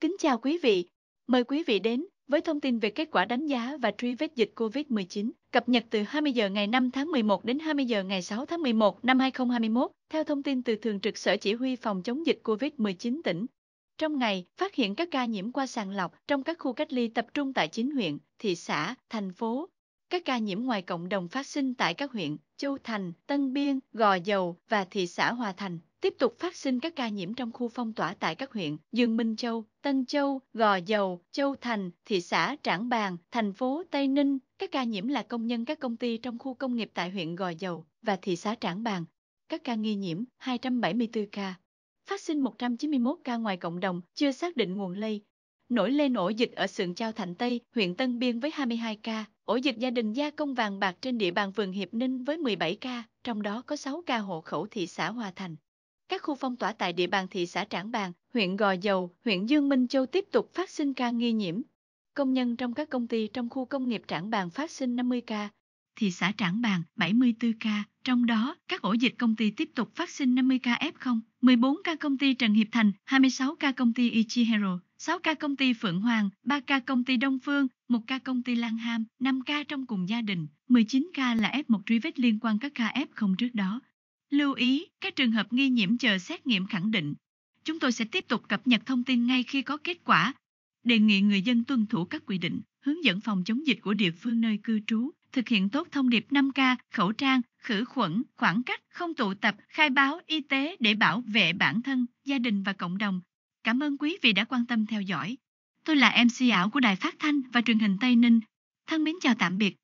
Kính chào quý vị, mời quý vị đến với thông tin về kết quả đánh giá và truy vết dịch COVID-19, cập nhật từ 20 giờ ngày 5 tháng 11 đến 20 giờ ngày 6 tháng 11 năm 2021, theo thông tin từ Thường trực Sở Chỉ huy Phòng chống dịch COVID-19 tỉnh. Trong ngày, phát hiện các ca nhiễm qua sàng lọc trong các khu cách ly tập trung tại 9 huyện, thị xã, thành phố. Các ca nhiễm ngoài cộng đồng phát sinh tại các huyện Châu Thành, Tân Biên, Gò Dầu và thị xã Hòa Thành tiếp tục phát sinh các ca nhiễm trong khu phong tỏa tại các huyện Dương Minh Châu, Tân Châu, Gò Dầu, Châu Thành, thị xã Trảng Bàng, thành phố Tây Ninh. Các ca nhiễm là công nhân các công ty trong khu công nghiệp tại huyện Gò Dầu và thị xã Trảng Bàng. Các ca nghi nhiễm 274 ca. Phát sinh 191 ca ngoài cộng đồng, chưa xác định nguồn lây. Nổi lên ổ dịch ở Sườn Chao Thạnh Tây, huyện Tân Biên với 22 ca, ổ dịch gia đình gia công vàng bạc trên địa bàn phường Hiệp Ninh với 17 ca, trong đó có 6 ca hộ khẩu thị xã Hòa Thành. Các khu phong tỏa tại địa bàn thị xã Trảng Bàng, huyện Gò Dầu, huyện Dương Minh Châu tiếp tục phát sinh ca nghi nhiễm. Công nhân trong các công ty trong khu công nghiệp Trảng Bàng phát sinh 50 ca, thị xã Trảng Bàng 74 ca, trong đó các ổ dịch công ty tiếp tục phát sinh 50 ca F0, 14 ca công ty Trần Hiệp Thành, 26 ca công ty Ichihero, 6 ca công ty Phượng Hoàng, 3 ca công ty Đông Phương, 1 ca công ty Lan Ham, 5 ca trong cùng gia đình, 19 ca là F1 truy vết liên quan các ca F0 trước đó, Lưu ý, các trường hợp nghi nhiễm chờ xét nghiệm khẳng định. Chúng tôi sẽ tiếp tục cập nhật thông tin ngay khi có kết quả. Đề nghị người dân tuân thủ các quy định, hướng dẫn phòng chống dịch của địa phương nơi cư trú, thực hiện tốt thông điệp 5K, khẩu trang, khử khuẩn, khoảng cách, không tụ tập, khai báo y tế để bảo vệ bản thân, gia đình và cộng đồng. Cảm ơn quý vị đã quan tâm theo dõi. Tôi là MC ảo của Đài Phát Thanh và Truyền hình Tây Ninh. Thân mến chào tạm biệt.